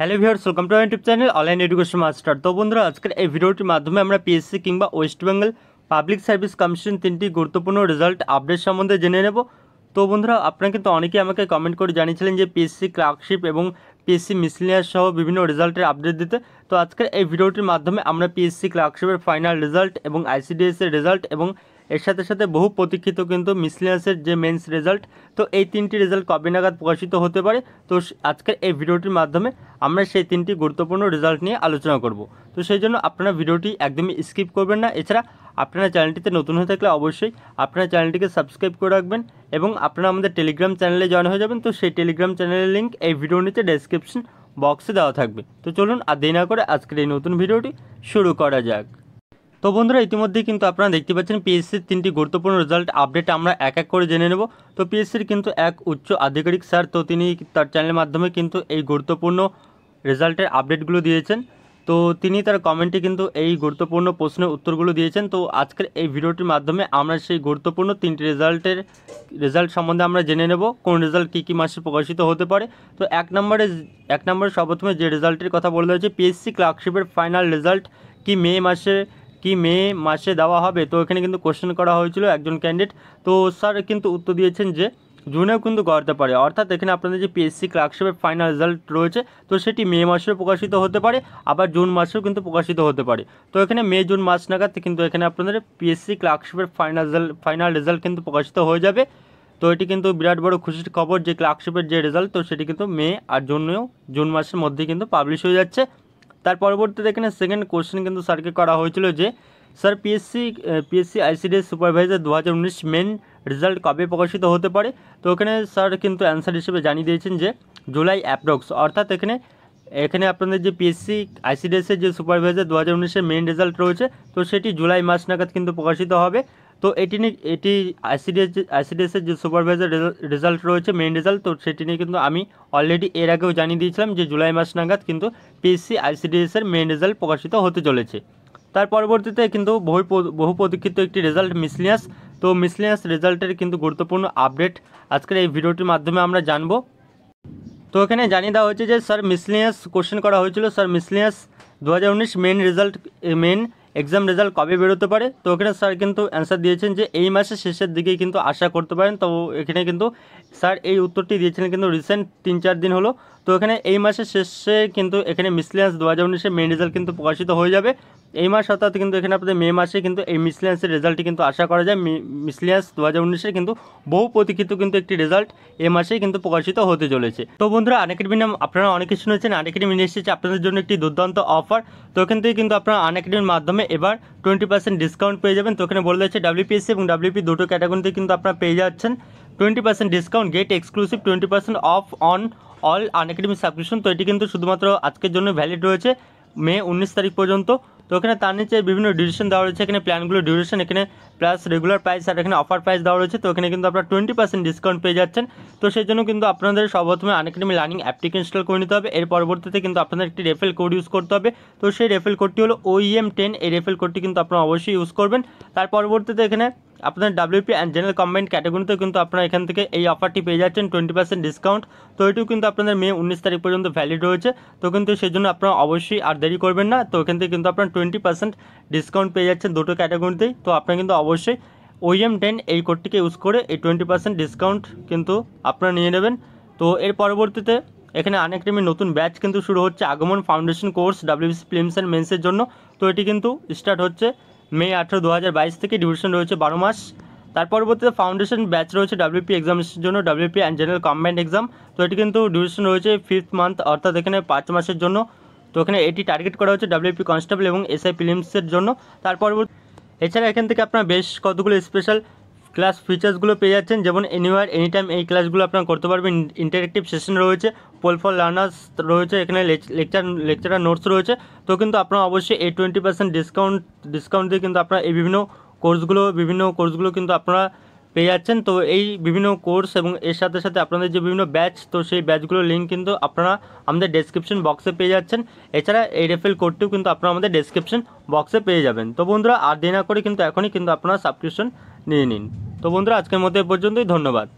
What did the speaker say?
hello viewers welcome to YouTube channel online education master তো বন্ধুরা আজকের এই ভিডিওটির মাধ্যমে আমরা পিএসসি কিংবা West Bengal Public Service Commission তিনটি গুরুত্বপূর্ণ রেজাল্ট আপডেট সম্বন্ধে জেনে নেব তো বন্ধুরা আপনারা কিন্তু অনেকেই আমাকে কমেন্ট করে জানিয়েছিলেন যে পিএসসি ক্লার্কশিপ এবং পিএসসি মিসলিনিয়াস সহ বিভিন্ন রেজাল্টের আপডেট দিতে তো আজকের এই ভিডিওটির মাধ্যমে আমরা পিএসসি ক্লার্কশিপের ফাইনাল রেজাল্ট এবং আইসিডিএসের রেজাল্ট এবং এর সাথে সাথে বহু প্রতীক্ষিত কিন্তু মিসলিনাসের যে মেন্স রেজাল্ট তো এই তিনটি রেজাল্ট কবে নাগাদ প্রকাশিত হতে পারে তো আজকের এই ভিডিওটির মাধ্যমে আমরা সেই তিনটি গুরুত্বপূর্ণ রেজাল্ট নিয়ে আলোচনা করব তো সেই জন্য আপনারা ভিডিওটি একদমই স্কিপ করবেন না এছাড়া আপনারা চ্যানেলটিতে নতুন হয়ে থাকলে অবশ্যই আপনারা চ্যানেলটিকে সাবস্ক্রাইব করে রাখবেন এবং আপনারা আমাদের টেলিগ্রাম চ্যানেলে জয়েন হয়ে যাবেন তো সেই টেলিগ্রাম চ্যানেলের লিঙ্ক এই ভিডিও নিচে ডেসক্রিপশন বক্সে দেওয়া থাকবে তো চলুন আর দেরি না করে আজকের এই নতুন ভিডিওটি শুরু করা যাক তো বন্ধুরা ইতিমধ্যে কিন্তু আপনারা দেখতে পাচ্ছেন পিএসসির তিনটি গুরুত্বপূর্ণ রেজাল্ট আপডেট আমরা এক এক করে জেনে নেব তো পিএসসির কিন্তু এক উচ্চ আধিকারিক স্যার তো তিনি তার চ্যানেলের মাধ্যমে কিন্তু এই গুরুত্বপূর্ণ রেজাল্টের আপডেটগুলো দিয়েছেন তো তিনি তার কমেন্টে কিন্তু এই গুরুত্বপূর্ণ প্রশ্নের উত্তরগুলো দিয়েছেন তো আজকের এই ভিডিওটির মাধ্যমে আমরা সেই গুরুত্বপূর্ণ তিনটি রেজাল্টের রেজাল্ট সম্বন্ধে আমরা জেনে নেব কোন রেজাল্ট কী কী মাসে প্রকাশিত হতে পারে তো এক নম্বরে এক নম্বরে সর্বপ্রথমে যে রেজাল্টের কথা বলতে হয়েছে পিএসসি ক্লার্কশিপের ফাইনাল রেজাল্ট কি মে মাসে কি মে মাসে দেওয়া হবে তো এখানে কিন্তু কোশ্চেন করা হয়েছিল একজন ক্যান্ডিডেট তো স্যার কিন্তু উত্তর দিয়েছেন যে জুনেও কিন্তু করতে পারে অর্থাৎ এখানে আপনাদের যে পিএসসি ক্লার্কশিপের ফাইনাল রেজাল্ট রয়েছে তো সেটি মে মাসেও প্রকাশিত হতে পারে আবার জুন মাসেও কিন্তু প্রকাশিত হতে পারে তো এখানে মে জুন মাস নাগাদ কিন্তু এখানে আপনাদের পিএসসি ক্লার্কশিপের ফাইনাল রেজাল্ট ফাইনাল রেজাল্ট কিন্তু প্রকাশিত হয়ে যাবে তো এটি কিন্তু বিরাট বড় খুশির খবর যে ক্লার্কশিপের যে রেজাল্ট তো সেটি কিন্তু মে আর জুনেও জুন মাসের মধ্যে কিন্তু পাবলিশ হয়ে যাচ্ছে তার পরবর্তীতে এখানে সেকেন্ড কোশ্চেন কিন্তু স্যারকে করা হয়েছিল যে sir PSC PSC ICDS supervisor দু হাজার উনিশ মেন রেজাল্ট কবে প্রকাশিত হতে পারে তো ওখানে স্যার কিন্তু অ্যান্সার হিসেবে জানিয়ে দিয়েছেন যে জুলাই অ্যাপ্রক্স অর্থাৎ এখানে এখানে আপনাদের যে পিএসসি আইসিডিএসের যে সুপারভাইজার দু হাজার উনিশের মেন রেজাল্ট রয়েছে তো সেটি জুলাই মাস নাগাদ কিন্তু প্রকাশিত হবে তো এটি নিয়ে এটি আইসিডিএস যে সুপারভাইজার রেজাল্ট রয়েছে মেন রেজাল্ট তো সেটি নিয়ে কিন্তু আমি অলরেডি এর আগেও জানিয়ে দিয়েছিলাম যে জুলাই মাস নাগাদ কিন্তু পিএসসি আইসিডিএসের মেন রেজাল্ট প্রকাশিত হতে চলেছে তার পরবর্তীতে কিন্তু বহু বহু প্রতীক্ষিত একটি রেজাল্ট মিসলিয়াস তো মিসলিয়াস রেজাল্টের কিন্তু গুরুত্বপূর্ণ আপডেট আজকের এই ভিডিওটির মাধ্যমে আমরা জানবো তো এখানে জানিয়ে দেওয়া হয়েছে যে স্যার মিসলিয়াস কোশ্চেন করা হয়েছিল স্যার মিসলিয়াস দু হাজার উনিশ main result main exam result কবে বেরোতে পারে তো এখানে স্যার কিন্তু অ্যান্সার দিয়েছেন যে এই মাসের শেষের দিকে কিন্তু আশা করতে পারেন তো এখানে কিন্তু স্যার এই উত্তরটি দিয়েছিলেন কিন্তু রিসেন্ট তিন চার দিন হলো তো এখানে এই মাসের শেষে কিন্তু এখানে মিসলেন্স দু হাজার উনিশে মেন রেজাল্ট কিন্তু প্রকাশিত হয়ে যাবে এই মাস অর্থাৎ কিন্তু এখানে আপনাদের মে মাসে কিন্তু এই মিসলেন্সের রেজাল্টটি কিন্তু আশা করা যায় মিসলেন্স দু হাজার উনিশের কিন্তু বহু প্রতীক্ষিত কিন্তু একটি রেজাল্ট এ মাসেই কিন্তু প্রকাশিত হতে চলেছে তো বন্ধুরা আনএকাডেমি নাম আপনারা অনেকে শুনেছেন আনএকাডেমি নিয়ে এসেছে আপনাদের জন্য একটি দুর্দান্ত অফার তো এখান থেকে কিন্তু আপনারা আনএকাডেমির মাধ্যমে এবার টোয়েন্টি পার্সেন্ট ডিসকাউন্ট পেয়ে যাবেন তো এখানে বলে দিচ্ছে ডাব্লিউপিএসসি এবং ডাব্লিউপি দুটো ক্যাটাগরিতে কিন্তু আপনারা পেয়ে যাচ্ছেন twenty percent discount get exclusive twenty percent off on all Unacademy subscription তো এটি কিন্তু শুধুমাত্র আজকের জন্য ভ্যালিড রয়েছে মে উনিশ তারিখ পর্যন্ত তো এখানে তার নিচে বিভিন্ন ডিউরেশন দেওয়া রয়েছে এখানে প্ল্যানগুলো ডিউরেশন এখানে প্লাস রেগুলার প্রাইস আর এখানে অফার প্রাইস দেওয়া রয়েছে তো এখানে কিন্তু আপনার টোয়েন্টি পার্সেন্ট ডিসকাউন্ট পেয়ে যাচ্ছেন তো সেই জন্য কিন্তু আপনাদের সর্বপ্রথমে আনএকাডেমি লার্নিং অ্যাপটিকে ইনস্টল করে নিতে হবে এর পরবর্তীতে কিন্তু আপনাদের একটি রেফেল কোড ইউজ করতে হবে তো সেই রেফেল কোডটি হলো ওইএম টেন e এই রেফেল কোডটি কিন্তু আপনারা অবশ্যই ইউজ করবেন তার পরবর্তীতে এখানে আপনার ডাব্লিউপি অ্যান্ড জেনারেল কম্বাইন্ড ক্যাটাগরিতে কিন্তু আপনারা এখান থেকে এই অফারটি পেয়ে যাচ্ছেন টোয়েন্টি পার্সেন্ট ডিসকাউন্ট তো এটিও কিন্তু আপনাদের মে উনিশ তারিখ পর্যন্ত ভ্যালিড রয়েছে তো কিন্তু সেই জন্য আপনারা অবশ্যই আর দেরি করবেন না তো এখান থেকে কিন্তু আপনারা টোয়েন্টি পার্সেন্ট ডিসকাউন্ট পেয়ে যাচ্ছেন দুটো ক্যাটাগরিতেই তো আপনারা কিন্তু অবশ্যই ওইএম টেন e এই কোডটিকে ইউজ করে এই টোয়েন্টি পার্সেন্ট ডিসকাউন্ট কিন্তু আপনারা নিয়ে নেবেন তো এর পরবর্তীতে এখানে আনএকাডেমির নতুন ব্যাচ কিন্তু শুরু হচ্ছে আগমন ফাউন্ডেশন কোর্স ডাব্লিউবিসি ফিল্মস অ্যান্ড মেন্সের জন্য তো এটি কিন্তু স্টার্ট হচ্ছে মে আঠেরো দু হাজার বাইশ থেকে ডিভিশন রয়েছে বারো মাস তার পরবর্তীতে ফাউন্ডেশন ব্যাচ রয়েছে ডাব্লিউপি এক্সামের জন্য WP and general combined exam তো এটি কিন্তু ডিভিশন রয়েছে ফিফথ মান্থ অর্থাৎ এখানে পাঁচ মাসের জন্য তো এখানে এটি টার্গেট করা হচ্ছে ডাব্লিউপি কনস্টেবল এবং এসআই ফিলিমসের জন্য তার পরবর্তী এছাড়া এখান থেকে আপনার বেশ কতগুলো স্পেশাল ক্লাস ফিচার্সগুলো পেয়ে যাচ্ছেন যেমন এনিওয়ার এনি টাইম এই ক্লাসগুলো আপনারা করতে পারবেন ইন্টারেক্টিভ সেশন রয়েছে পোল ফর লার্নার্স রয়েছে এখানে লেকচার লেকচারার নোটস রয়েছে তো কিন্তু আপনারা অবশ্যই এই টোয়েন্টি পার্সেন্ট ডিসকাউন্ট ডিসকাউন্ট দিয়ে কিন্তু আপনারা এই বিভিন্ন কোর্সগুলো বিভিন্ন কোর্সগুলো কিন্তু আপনারা পেয়ে যাচ্ছেন তো এই বিভিন্ন কোর্স এবং এর সাথে সাথে আপনাদের যে বিভিন্ন ব্যাচ তো সেই ব্যাচগুলোর লিঙ্ক কিন্তু আপনারা আমাদের ডেসক্রিপশন বক্সে পেয়ে যাচ্ছেন এছাড়া এই রেফেল কোডটিও কিন্তু আপনারা আমাদের ডেসক্রিপশন বক্সে পেয়ে যাবেন তো বন্ধুরা আর দেরি না করে কিন্তু এখনই কিন্তু আপনারা সাবস্ক্রিপশন নিয়ে নিন তো বন্ধুরা আজকের মধ্যে এ পর্যন্তই ধন্যবাদ